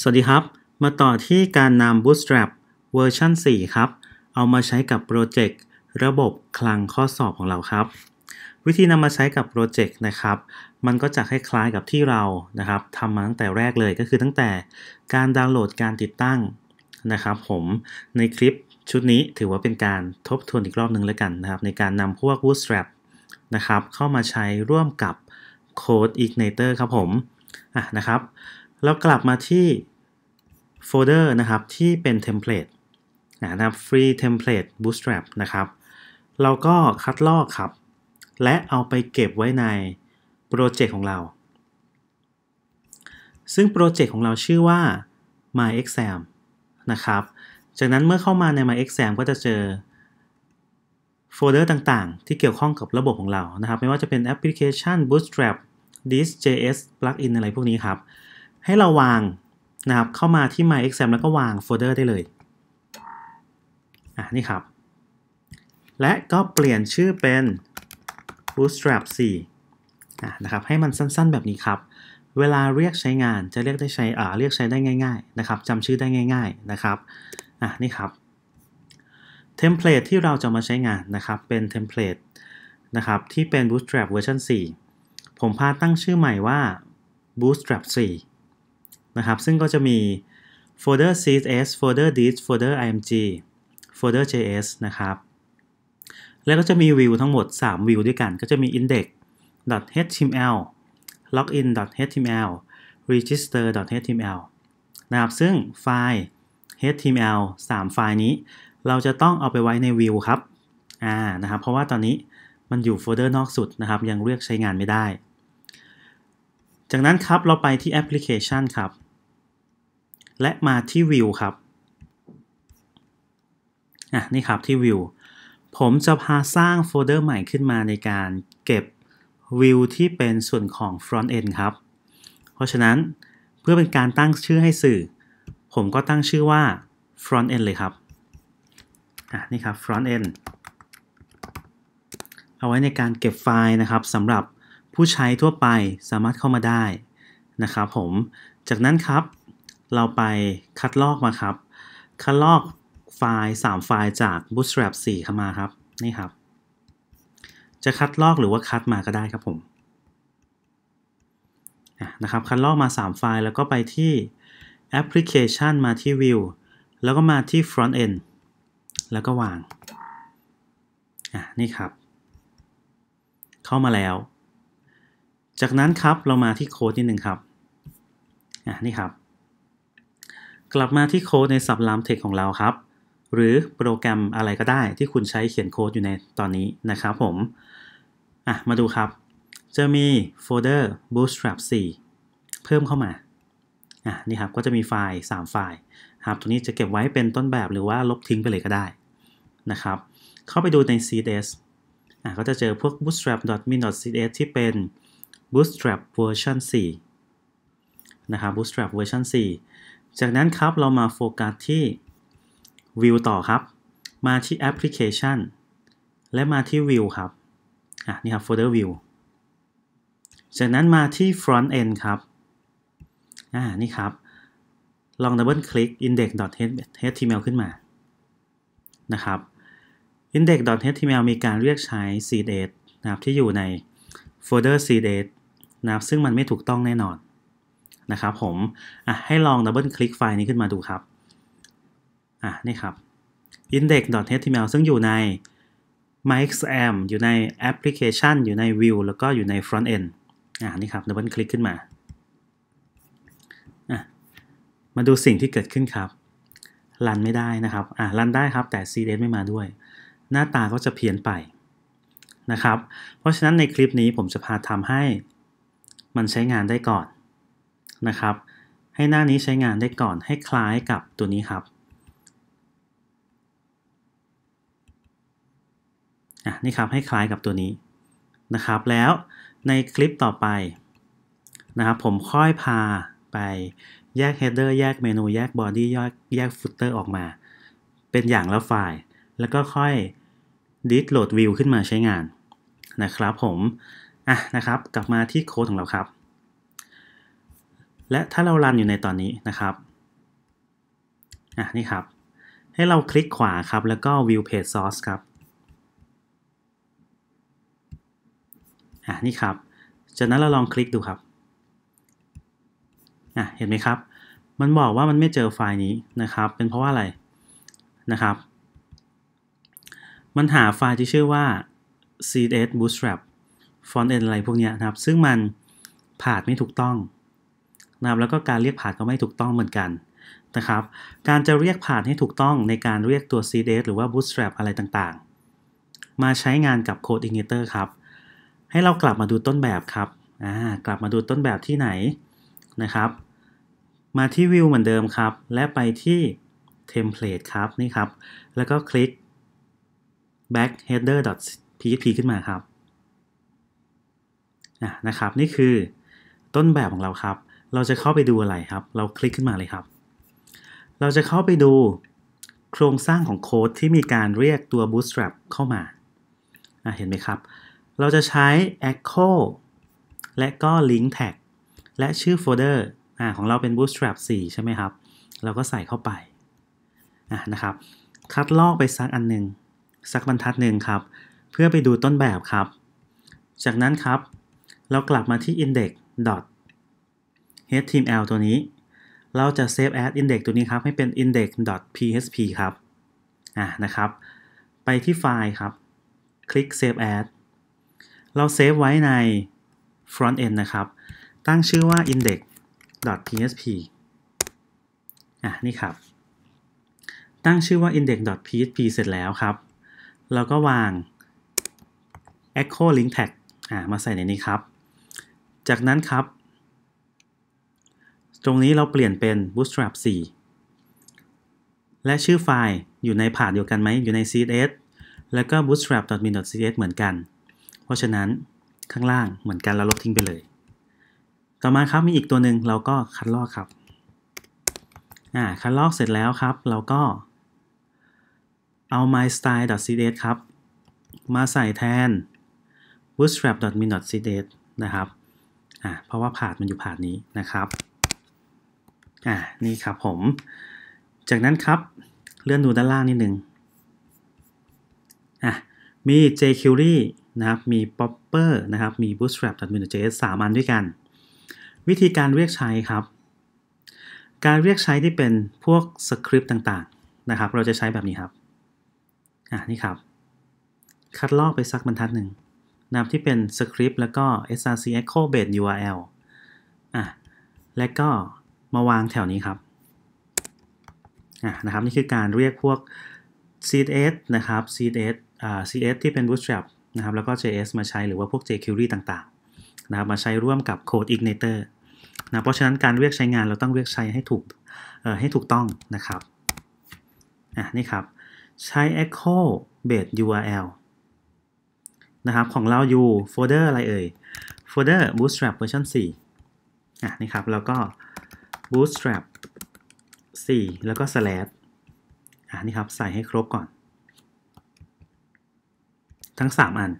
สวัสดีครับ มาต่อที่การนำ Bootstrap เวอร์ชัน4 ครับ เอามาใช้กับโปรเจกต์ระบบคลังข้อสอบของเราครับ วิธีนำมาใช้กับโปรเจกต์นะครับ มันก็จะคล้ายๆกับที่เรานะครับทำมาตั้งแต่แรกเลยก็คือตั้งแต่การดาวน์โหลดการติดตั้งนะครับผมในคลิปชุดนี้ถือว่าเป็นการทบทวนอีกรอบหนึ่งแล้วกันนะครับ ในการนำพวก Bootstrap นะครับเข้ามาใช้ร่วมกับ Code Igniter ครับผมอ่ะนะครับแล้วกลับมาที่โฟลเดอร์นะครับที่เป็นเทมเพลตนะครับ free template bootstrap นะครับ เราก็คัดลอกครับและเอาไปเก็บไว้ในโปรเจกต์ของเรา ซึ่งโปรเจกต์ของเราชื่อว่า my exam นะครับจากนั้นเมื่อเข้ามาใน my exam ก็จะเจอโฟลเดอร์ต่างๆ ที่เกี่ยวข้องกับระบบของเรานะครับ ไม่ว่าจะเป็นแอปพลิเคชัน bootstrap dis js plugin อะไรพวกนี้ครับให้เราวางนะครับเข้ามาที่ My Exam แล้วก็วางโฟลเดอร์ได้เลย อ่ะนี่ครับ และก็เปลี่ยนชื่อเป็น Bootstrap 4ะนะครับให้มันสั้นๆ แบบนี้ครับ เวลาเรียกใช้งานจะเรียกได้ใช้อ่าเรียกใช้ได้ง่ายๆนะครับจำชื่อได้ง่าย ๆ นะครับ อ่ะนี่ครับเทมเพลตที่เราจะมาใช้งานนะครับเป็นเทมเพลตนะครับที่เป็น Bootstrap เวอร์ชัน4ผมพาตั้งชื่อใหม่ว่า Bootstrap 4นะครับซึ่งก็จะมีโฟลเดอร์ css โฟลเดอร์ dist โฟลเดอร์ img โฟลเดอร์ js นะครับ แล้วก็จะมีวิวทั้งหมด3วิวด้วยกัน ก็จะมี index html login html register html นะครับซึ่งไฟล์ html 3 ไฟล์นี้เราจะต้องเอาไปไว้ในวิวครับอ่านะครับ เพราะว่าตอนนี้มันอยู่โฟลเดอร์นอกสุดนะครับ ยังเลือกใช้งานไม่ได้จากนั้นครับเราไปที่แอปพลิเคชันครับและมาที่วิวครับ อ่ะ นี่ครับที่วิวผมจะพาสร้างโฟลเดอร์ใหม่ขึ้นมาในการเก็บวิวที่เป็นส่วนของ Front End ครับ เพราะฉะนั้นเพื่อเป็นการตั้งชื่อให้สื่อ ผมก็ตั้งชื่อว่า Front End เลยครับอ่ะนี่ครับ Front End เอาไว้ในการเก็บไฟล์นะครับสำหรับผู้ใช้ทั่วไปสามารถเข้ามาได้นะครับผมจากนั้นครับเราไปคัดลอกมาครับ คัดลอกไฟล์ 3 ไฟล์จาก Bootstrap 4 เข้ามาครับ นี่ครับ จะคัดลอกหรือว่าคัดมาก็ได้ครับผมนะครับ คัดลอกมา 3 ไฟล์แล้วก็ไปที่แอปพลิเคชันมาที่ View แล้วก็มาที่ Front End แล้วก็วาง อ่ะ นี่ครับ เข้ามาแล้ว จากนั้นครับ เรามาที่โค้ดนิดหนึ่งครับ อ่ะ นี่ครับกลับมาที่โค้ดในสับลามเทคของเราครับ หรือโปรแกรมอะไรก็ได้ที่คุณใช้เขียนโค้ดอยู่ในตอนนี้นะครับผมอ่ะมาดูครับ จะมีโฟลเดอร์ Bootstrap 4เพิ่มเข้ามาอ่ะนี่ครับ ก็จะมีไฟล์ 3 ไฟล์ ครับตัวนี้จะเก็บไว้เป็นต้นแบบหรือว่าลบทิ้งไปเลยก็ได้นะครับ เข้าไปดูใน CSS อ่ะ ก็จะเจอพวก bootstrap.min.css ที่เป็น bootstrap version 4นะครับ bootstrap version 4จากนั้นครับเรามาโฟกัสที่วิวต่อครับ มาที่แอปพลิเคชันและมาที่วิวครับ อ่ะนี่ครับโฟลเดอร์วิวจากนั้นมาที่ front end ครับ อ่า นี่ครับ ลองดับเบิลคลิก index.html ขึ้นมานะครับ index.html มีการเรียกใช้ s e e d นะครับ ที่อยู่ในโฟลเดอร์ s e e d นะครับซึ่งมันไม่ถูกต้องแน่นอนนะครับผมให้ลองดับเบิลคลิกไฟล์นี้ขึ้นมาดูครับ อ่ะนี่ครับ index.html ซึ่งอยู่ใน myxm อยู่ในแอปพลิเคชันอยู่ใน view แล้วก็อยู่ใน front end อ่ะนี่ครับดับเบิลคลิกขึ้นมา อ่ะ มาดูสิ่งที่เกิดขึ้นครับ รันไม่ได้นะครับ อ่ะรันได้ครับแต่ cds ไม่มาด้วย หน้าตาก็จะเพี้ยนไปนะครับ เพราะฉะนั้นในคลิปนี้ผมจะพาทำให้มันใช้งานได้ก่อนนะครับให้หน้านี้ใช้งานได้ก่อนให้คล้ายกับตัวนี้ครับอ่ะนี่ครับ ให้คล้ายกับตัวนี้นะครับ แล้วในคลิปต่อไปนะครับผมค่อยพาไปแยก header แยกเมนูแยกบอดี้แยกแยกตเตอร์ออกมา เป็นอย่างละไฟล์ แล้วก็ค่อยดิสโหลดวิวขึ้นมาใช้งานนะครับ ผมอ่ะนะครับกลับมาที่โค้ดของเราครับและถ้าเรารันอยู่ในตอนนี้นะครับ อ่ะนี่ครับ ให้เราคลิกขวาครับแล้วก็ view page source ครับอ่ะนี่ครับ จากนั้นเราลองคลิกดูครับ อ่ะเห็นไหมครับ มันบอกว่ามันไม่เจอไฟล์นี้นะครับ เป็นเพราะว่าอะไรนะครับ มันหาไฟล์ที่ชื่อว่า css bootstrap font end อะไรพวกนี้นะครับ ซึ่งมันผ่านไม่ถูกต้องนะครับแล้วก็การเรียกผ่านก็ไม่ถูกต้องเหมือนกันนะครับ การจะเรียกผ่านให้ถูกต้องในการเรียกตัว CDS หรือว่า Bootstrap อะไรต่างๆ มาใช้งานกับ Code Igniter ครับ ให้เรากลับมาดูต้นแบบครับ กลับมาดูต้นแบบที่ไหนนะครับ มาที่วิวเหมือนเดิมครับ และไปที่ Template ครับนี่ครับ แล้วก็คลิก back header php ขึ้นมาครับนะครับ นี่คือต้นแบบของเราครับเราจะเข้าไปดูอะไรครับ เราคลิกขึ้นมาเลยครับ เราจะเข้าไปดูโครงสร้างของโค้ดที่มีการเรียกตัว Bootstrap เข้ามา เห็นไหมครับ เราจะใช้ echo และก็ link tag และชื่อโฟลเดอร์ของเราเป็น Bootstrap 4 ใช่ไหมครับ เราก็ใส่เข้าไปะนะครับ คัดลอกไปสักอันหนึ่งสักบรรทัดหนึ่งครับ เพื่อไปดูต้นแบบครับ จากนั้นครับเรากลับมาที่ index html ตัวนี้ เราจะ save as index ตัวนี้ครับให้เป็น index.php ครับ อ่านะครับ ไปที่ไฟล์ครับ คลิก save as เราเซฟไว้ใน front end นะครับ ตั้งชื่อว่า index.php อ่ะนี่ครับ ตั้งชื่อว่า index.php เสร็จแล้วครับ เราก็วาง echo link tag อ่า มาใส่ในนี้ครับ จากนั้นครับตรงนี้เราเปลี่ยนเป็น bootstrap 4 และชื่อไฟล์อยู่ในผาดเดียวกันไหม อยู่ใน css แล้วก็ bootstrap.min.css เหมือนกัน เพราะฉะนั้นข้างล่างเหมือนกัน เราลบทิ้งไปเลย ต่อมาครับมีอีกตัวหนึ่งเราก็คัดลอกครับ อ่าคัดลอกเสร็จแล้วครับ เราก็ เอา mystyle.css ครับ มาใส่แทน bootstrap.min.css นะครับ อ่าเพราะว่าผาดมันอยู่ผาดนี้นะครับอ่านี่ครับผม จากนั้นครับเลื่อนดูด้านล่างนิดนึง อ่ะ มี jQuery นะครับมี popper นะครับ มี bootstrap Vue.js สามอันด้วยกัน วิธีการเรียกใช้ครับ การเรียกใช้ที่เป็นพวกสคริปต์ต่าง ๆ นะครับ เราจะใช้แบบนี้ครับ อ่ะ นี่ครับ คัดลอกไปสักบรรทัดหนึ่งนะับที่เป็นสคริปต์แล้วก็ src echo base url อ่ะและก็มาวางแถวนี้ครับนะครับ นี่คือการเรียกพวก CSS นะครับ CSS อ่า CS ที่เป็น Bootstrap นะครับแล้วก็ JS มาใช้หรือว่าพวก jQuery ต่างๆนะครับมาใช้ร่วมกับ Code Igniter นะเพราะฉะนั้นการเรียกใช้งานเราต้องเรียกใช้ให้ถูก ให้ถูกต้องนะครับ อ่ะนี่ครับใช้ echo base url นะครับของเราอยู่โฟลเดอร์อะไรเอ่ย โฟลเดอร์ bootstrap version 4อ่ะนี่ครับแล้วก็ bootstrap 4 แล้วก็ slash อ่านี่ครับใส่ให้ครบก่อน ทั้ง 3 อัน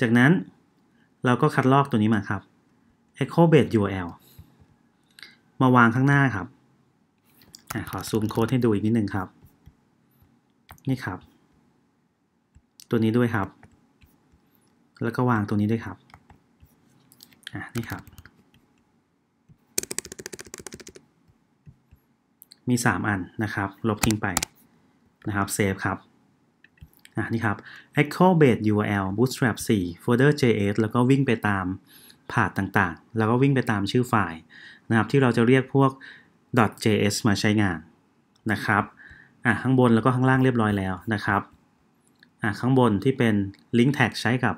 จากนั้นเราก็คัดลอกตัวนี้มาครับ echo base url มาวางข้างหน้าครับอขอซูมโค้ดให้ดูอีกนิดหนึ่งครับ นี่ครับ ตัวนี้ด้วยครับ แล้วก็วางตัวนี้ด้วยครับ อ่ะ นี่ครับมี 3 อันนะครับ ลบทิ้งไปนะครับเซฟครับ อ่ะ นี่ครับ echo base url bootstrap 4 folder js แล้วก็วิ่งไปตามผาดต่างๆ แล้วก็วิ่งไปตามชื่อไฟล์นะครับที่เราจะเรียกพวก .js มาใช้งานนะครับ อ่ะ ข้างบนแล้วก็ข้างล่างเรียบร้อยแล้วนะครับ อ่ะ ข้างบนที่เป็น link tag ใช้กับ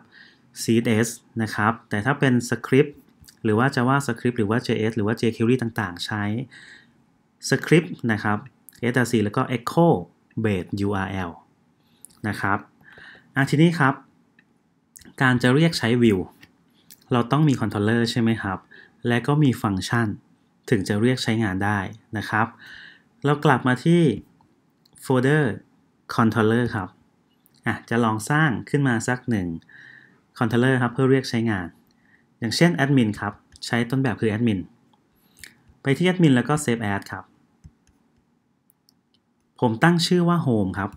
css นะครับ แต่ถ้าเป็นสคริปต์หรือว่าจะว่าสคริปต์หรือว่า JS หรือว่า jQuery ต่างๆ ใช้สคริปต์นะครับ src แล้วก็ echo base url นะครับทีนี้ครับ การจะเรียกใช้ view เราต้องมีคอนโทรลเลอร์ใช่ไหมครับ และก็มีฟังก์ชันถึงจะเรียกใช้งานได้นะครับ เรากลับมาที่โฟลเดอร์คอนโทรลเลอร์ครับะจะลองสร้างขึ้นมาสักหนึ่งคอนโทรลเลอร์ครับ เพื่อเรียกใช้งาน อย่างเช่น admin ครับ ใช้ต้นแบบคือ admin ไปที่ admin แล้วก็ save a ดครับผมตั้งชื่อว่า home ครับ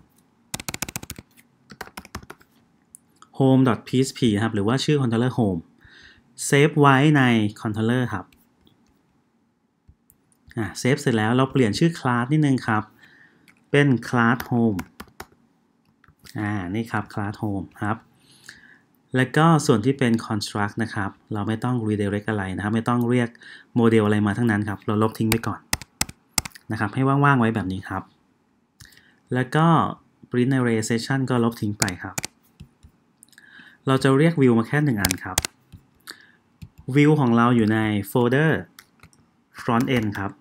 home.php ครับ หรือว่าชื่อ controller home เซฟไว้ใน controller ครับเซฟเสร็จแล้วเราเปลี่ยนชื่อคลาสนิดนึงครับ เป็นคลาส home อ่า นี่ครับคลาส home ครับ แล้วก็ส่วนที่เป็น construct นะครับ เราไม่ต้อง redirect อะไรนะครับ ไม่ต้องเรียกโมเดลอะไรมาทั้งนั้นครับ เราลบทิ้งไปก่อน นะครับ ให้ว่าง ๆ ไว้แบบนี้ครับแล้วก็ print array session ก็ลบทิ้งไปครับ เราจะเรียก view มาแค่หนึ่งอันครับ view ของเราอยู่ในโฟลเดอร์ front end ครับ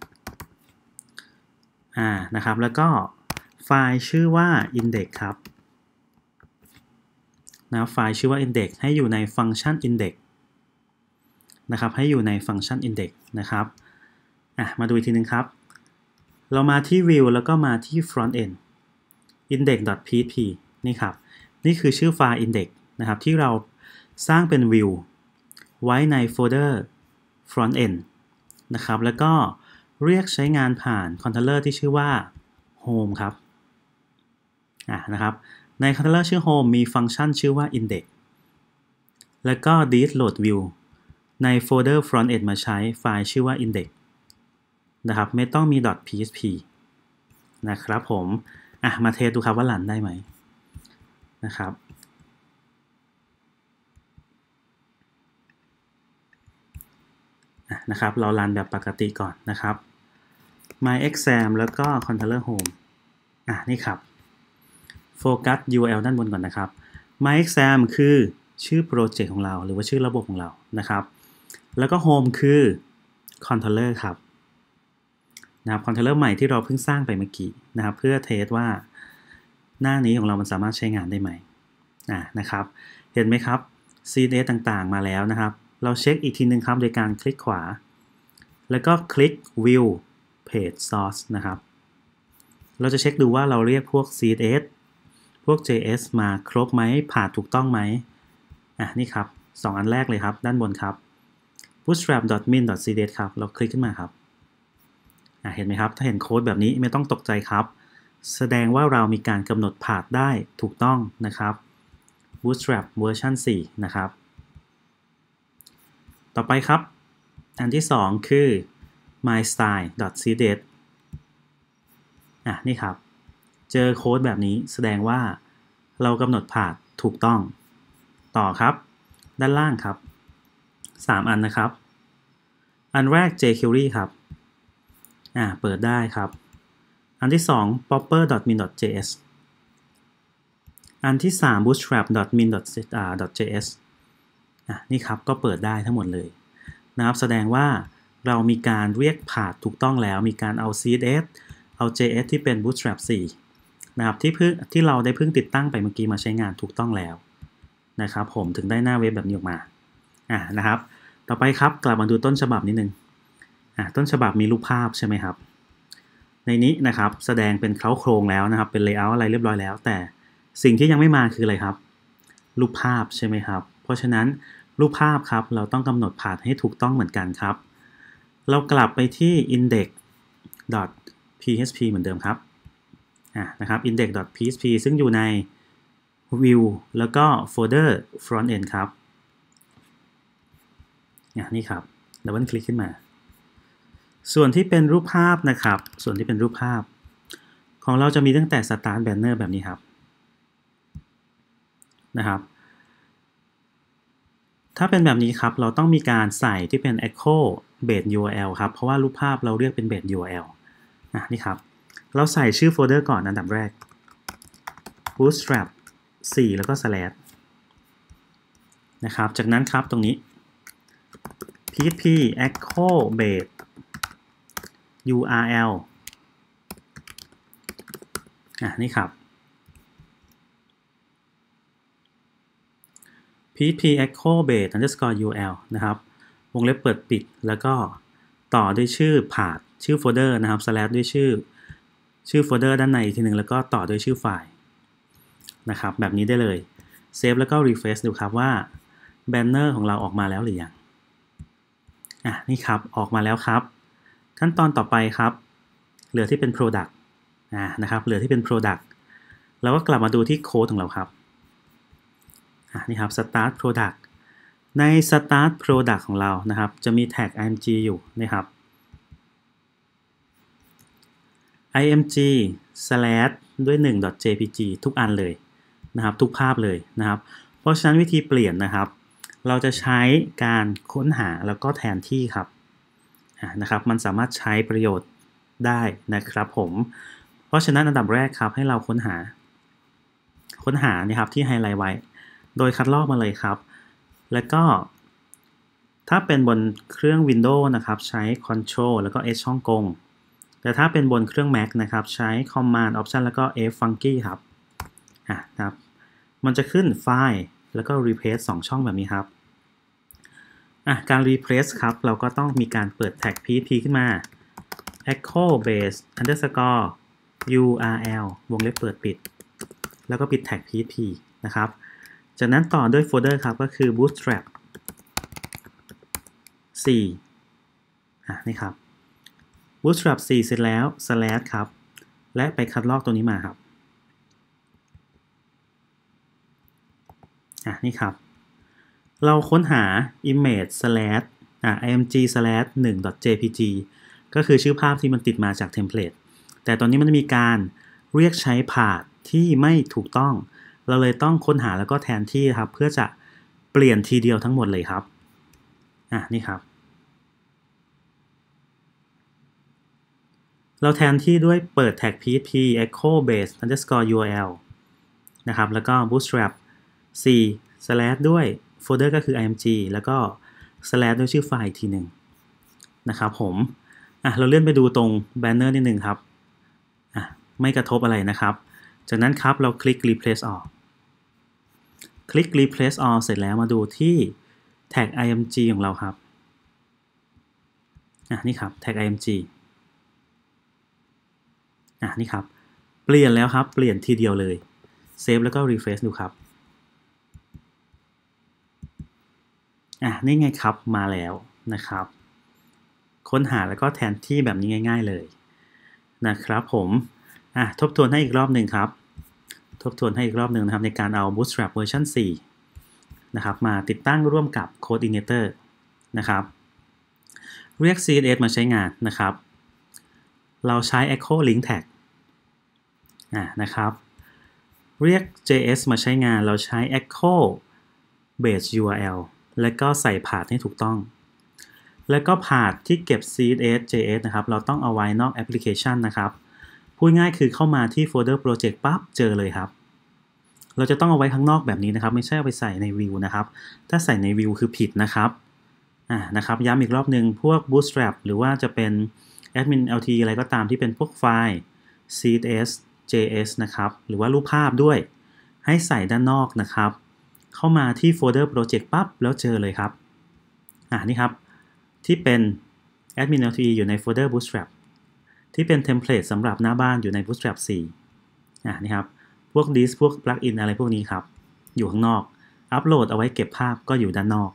อ่า นะครับ แล้วก็ไฟล์ชื่อว่า index ครับนะไฟล์ชื่อว่า index ให้อยู่ในฟังก์ชัน index นะครับ ให้อยู่ในฟังก์ชัน index นะครับ อ่ะ มาดูอีกทีนึงครับ เรามาที่ view แล้วก็มาที่ front end index.php นี่ครับ นี่คือชื่อไฟล์ index นะครับ ที่เราสร้างเป็นวิวไว้ในโฟลเดอร์ front end นะครับ แล้วก็เรียกใช้งานผ่านคอนโทรเลอร์ที่ชื่อว่า home ครับ อ่านะครับ ในคอนโทรเลอร์ชื่อ home มีฟังก์ชันชื่อว่า index แล้วก็ this load view ในโฟลเดอร์ front end มาใช้ไฟล์ชื่อว่า index นะครับไม่ต้องมี .php นะครับผมอ่ะมาเทสดูครับว่าหลันได้ไหมนะครับนะครับ เรารันแบบปกติก่อนนะครับ my exam แล้วก็ controller home อ่ะ นี่ครับโฟกัส URL ด้านบนก่อนนะครับ my exam คือชื่อโปรเจกต์ของเราหรือว่าชื่อระบบของเรานะครับ แล้วก็ home คือ controller ครับนะครับคอนเทนเนอร์ใหม่ที่เราเพิ่งสร้างไปเมื่อกี้นะครับ เพื่อเทสว่าหน้านี้ของเรามันสามารถใช้งานได้ไหมนะครับ เห็นไหมครับ CNS ต่างๆ มาแล้วนะครับ เราเช็คอีกทีนึงครับ โดยการคลิกขวา แล้วก็คลิก View Page Source นะครับ เราจะเช็คดูว่าเราเรียกพวก CSS พวก JS มาครบไหมผ่านถูกต้องไหม อ่ะนี่ครับ 2 อันแรกเลยครับ ด้านบนครับ bootstrap.min.css ครับเราคลิกขึ้นมาครับเห็นไหมครับ ถ้าเห็นโค้ดแบบนี้ไม่ต้องตกใจครับ แสดงว่าเรามีการกำหนดผาดได้ถูกต้องนะครับ Bootstrap เวอร์ชัน4นะครับ ต่อไปครับ อันที่ 2 คือ mystyle.cdate อ่ะนี่ครับเจอโค้ดแบบนี้แสดงว่าเรากำหนดผาดถูกต้อง ต่อครับ ด้านล่างครับ 3 อันนะครับ อันแรก jQuery ครับอ่าเปิดได้ครับ อันที่2 popper.min.js อันที่3 bootstrap.min.js อ่ะนี่ครับ ก็เปิดได้ทั้งหมดเลยนะครับ แสดงว่าเรามีการเรียกผ่าถูกต้องแล้ว มีการเอา CSS เอา JS ที่เป็น Bootstrap 4นะครับ ที่เพิ่งที่เราได้เพิ่งติดตั้งไปเมื่อกี้มาใช้งานถูกต้องแล้วนะครับ ผมถึงได้หน้าเว็บแบบนี้ออกมา อ่านะครับ ต่อไปครับกลับมาดูต้นฉบับนิดนึงต้นฉบับมีรูปภาพใช่ไหมครับ ในนี้นะครับแสดงเป็นเค้าโครงแล้วนะครับเป็นเลเยอร์อะไรเรียบร้อยแล้วแต่สิ่งที่ยังไม่มาคืออะไรครับ รูปภาพใช่ไหมครับ เพราะฉะนั้นรูปภาพครับ เราต้องกำหนดผ่านให้ถูกต้องเหมือนกันครับ เรากลับไปที่ index.php เหมือนเดิมครับนะครับ index.php ซึ่งอยู่ใน view แล้วก็ folder frontend ครับนี่ครับดับเบิลคลิกขึ้นมาส่วนที่เป็นรูปภาพนะครับ ส่วนที่เป็นรูปภาพ ของเราจะมีตั้งแต่ Start Banner แบบนี้ครับนะครับ ถ้าเป็นแบบนี้ครับ เราต้องมีการใส่ที่เป็น Echo Base URL ครับ เพราะว่ารูปภาพเราเรียกเป็น Base URL นะนี่ครับ เราใส่ชื่อโฟลเดอร์ก่อนอันดับแรก bootstrap 4 แล้วก็ slash นะครับ จากนั้นครับตรงนี้ pp echo base URL อ่ะนี่ครับ pp echo base underscore ul นะครับ วงเล็บเปิดปิดแล้วก็ต่อด้วยชื่อ path ชื่อโฟลเดอร์นะครับ slash ด้วยชื่อชื่อโฟลเดอร์ด้านในอีกทีหนึ่งแล้วก็ต่อด้วยชื่อไฟล์นะครับแบบนี้ได้เลยเซฟแล้วก็รีเฟรชดูครับว่าแบนเนอร์ของเราออกมาแล้วหรือยังอ่ะนี่ครับออกมาแล้วครับขั้นตอนต่อไปครับ เหลือที่เป็น product ะนะครับเหลือที่เป็น product เราก็กลับมาดูที่โค้ดของเราครับ นี่ครับ start product ใน start product ของเรานะครับ จะมีแท็ก img อยู่นะครับ img slash ด้วย1 jpg ทุกอันเลยนะครับ ทุกภาพเลยนะครับ เพราะฉะนั้นวิธีเปลี่ยนนะครับ เราจะใช้การค้นหาแล้วก็แทนที่ครับนะครับมันสามารถใช้ประโยชน์ได้นะครับผม เพราะฉะนั้นอันดับแรกครับให้เราค้นหา ค้นหานะครับที่ไฮไลท์ไว้ โดยคัดลอกมาเลยครับ แล้วก็ถ้าเป็นบนเครื่อง Windows นะครับ ใช้ Ctrl แล้วก็ S ช่องกงแต่ถ้าเป็นบนเครื่อง Mac นะครับ ใช้ Command Option แล้วก็ F Funky ครับอ่ะครับมันจะขึ้นไฟล์แล้วก็ Replace 2 ช่องแบบนี้ครับอ่ะการ replace ครับเราก็ต้องมีการเปิดแท็ก pt ขึ้นมา echo base underscore url วงเล็บเปิดปิด แล้วก็ปิดแท็ก pt นะครับ จากนั้นต่อด้วยโฟลเดอร์ครับ ก็คือ bootstrap 4อ่ะนี่ครับ bootstrap 4 เสร็จแล้ว slash ครับ และไปคัดลอกตัวนี้มาครับอ่ะนี่ครับเราค้นหา image slash img slash 1 jpg ก็คือชื่อภาพที่มันติดมาจากเทมเพลต แต่ตอนนี้มันมีการเรียกใช้พา h ที่ไม่ถูกต้อง เราเลยต้องค้นหาแล้วก็แทนที่ครับเพื่อจะเปลี่ยนทีเดียวทั้งหมดเลยครับ อ่ะนี่ครับ เราแทนที่ด้วยเปิดแท็ก php echo base underscore url นะครับ แล้วก็ bootstrap c slash ด้วยโฟลเดอร์ก็คือ img แล้วก็ slash ด้วยชื่อไฟล์ทีหนึ่งนะครับผมอ่ะเราเลื่อนไปดูตรงแบนเนอร์นิดหนึ่งครับอ่ะไม่กระทบอะไรนะครับ จากนั้นครับเราคลิก replace all คลิก replace all เสร็จแล้วมาดูที่แท็ก img ของเราครับอ่ะนี่ครับแท็ก img อ่ะนี่ครับ เปลี่ยนแล้วครับเปลี่ยนทีเดียวเลยเซฟแล้วก็รีเฟรชดูครับอ่ะนี่ไงครับมาแล้วนะครับ ค้นหาแล้วก็แทนที่แบบนี้ง่ายๆเลยนะครับผมอ่ะทบทวนให้อีกรอบหนึ่งครับ ทบทวนให้อีกรอบหนึ่งนะครับในการเอา Bootstrap เวอร์ชัน4นะครับมาติดตั้งร่วมกับ c o d e d i n i t o r นะครับเรียก CSS มาใช้งานนะครับ เราใช้ Echo Link Tag อ่ะนะครับเรียก JS มาใช้งานเราใช้ Echo Base URL แล้วก็ใส่ผาดให้ถูกต้อง แล้วก็ผาดที่เก็บ CSS JS นะครับ เราต้องเอาไว้นอกแอปพลิเคชันนะครับ พูดง่ายคือเข้ามาที่โฟลเดอร์โปรเจกต์ปั๊บเจอเลยครับ เราจะต้องเอาไว้ข้างนอกแบบนี้นะครับ ไม่ใช่เอาไปใส่ในวิวนะครับ ถ้าใส่ในวิวคือผิดนะครับอ่านะครับ ย้ำอีกรอบหนึ่งพวก Bootstrap หรือว่าจะเป็น Admin LT อะไรก็ตามที่เป็นพวกไฟล์ CSS JS นะครับ หรือว่ารูปภาพด้วย ให้ใส่ด้านนอกนะครับเข้ามาที่โฟลเดอร์โปรเจกต์ปั๊บแล้วเจอเลยครับ อ่านี่ครับที่เป็น admin LTE อยู่ในโฟลเดอร์ bootstrap ที่เป็นเทมเพลตสำหรับหน้าบ้านอยู่ใน bootstrap 4อ่านี่ครับ พวกดิสพวกปลั๊กอินอะไรพวกนี้ครับ อยู่ข้างนอก อัปโหลดเอาไว้เก็บภาพก็อยู่ด้านนอก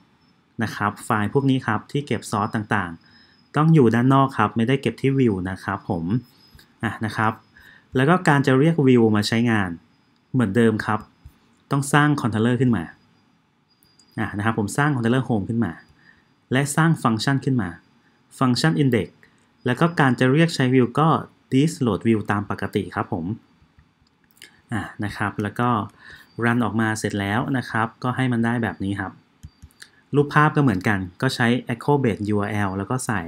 นะครับ ไฟล์พวกนี้ครับที่เก็บซอสต่าง ๆ ต้องอยู่ด้านนอกครับ ไม่ได้เก็บที่วิวนะครับผมอ่ะนะครับ แล้วก็การจะเรียกวิวมาใช้งานเหมือนเดิมครับต้องสร้างคอนโทรลเลอร์ขึ้นมา อ่านะครับ ผมสร้างคอนโทรลเลอร์โฮมขึ้นมา และสร้างฟังก์ชันขึ้นมา ฟังก์ชัน index แล้วก็การจะเรียกใช้วิวก็ this load view ตามปกติครับผม อ่านะครับ แล้วก็รันออกมาเสร็จแล้วนะครับ ก็ให้มันได้แบบนี้ครับ รูปภาพก็เหมือนกัน ก็ใช้ echo base url แล้วก็ใส่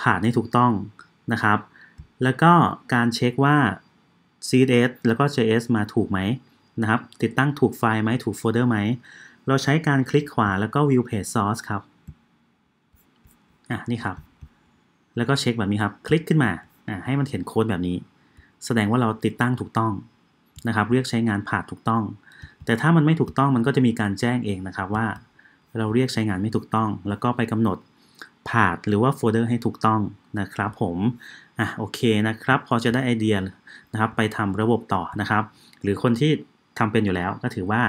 ผ่านให้ถูกต้องนะครับ แล้วก็การเช็คว่า css แล้วก็ js มาถูกไหมนะครับ ติดตั้งถูกไฟล์ไหมถูกโฟลเดอร์ไหม เราใช้การคลิกขวาแล้วก็ view page source ครับอ่ะนี่ครับ แล้วก็เช็คแบบนี้ครับ คลิกขึ้นมาอ่ะให้มันเขียนโค้ดแบบนี้ แสดงว่าเราติดตั้งถูกต้องนะครับ เรียกใช้งานผ่านถูกต้อง แต่ถ้ามันไม่ถูกต้องมันก็จะมีการแจ้งเองนะครับว่า เราเรียกใช้งานไม่ถูกต้อง แล้วก็ไปกำหนดผ่านหรือว่าโฟลเดอร์ให้ถูกต้องนะครับผมอ่ะโอเคนะครับ พอจะได้ไอเดียนะครับไปทำระบบต่อนะครับ หรือคนที่ทำเป็นอยู่แล้วก็ถือว่า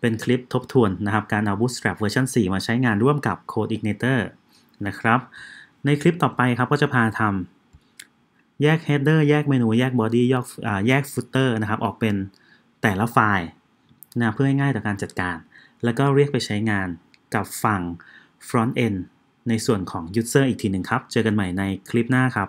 เป็นคลิปทบทวนนะครับการเอา Bootstrap เวอร์ชัน4มาใช้งานร่วมกับ Code Igniter นะครับ ในคลิปต่อไปครับก็จะพาทำแยก header แยกเมนูแยก body แยกแยก footer นะครับ ออกเป็นแต่ละไฟล์นะเพื่อให้ง่ายต่อการจัดการ แล้วก็เรียกไปใช้งานกับฝั่ง front end ในส่วนของ user อีกทีหนึ่งครับ เจอกันใหม่ในคลิปหน้าครับ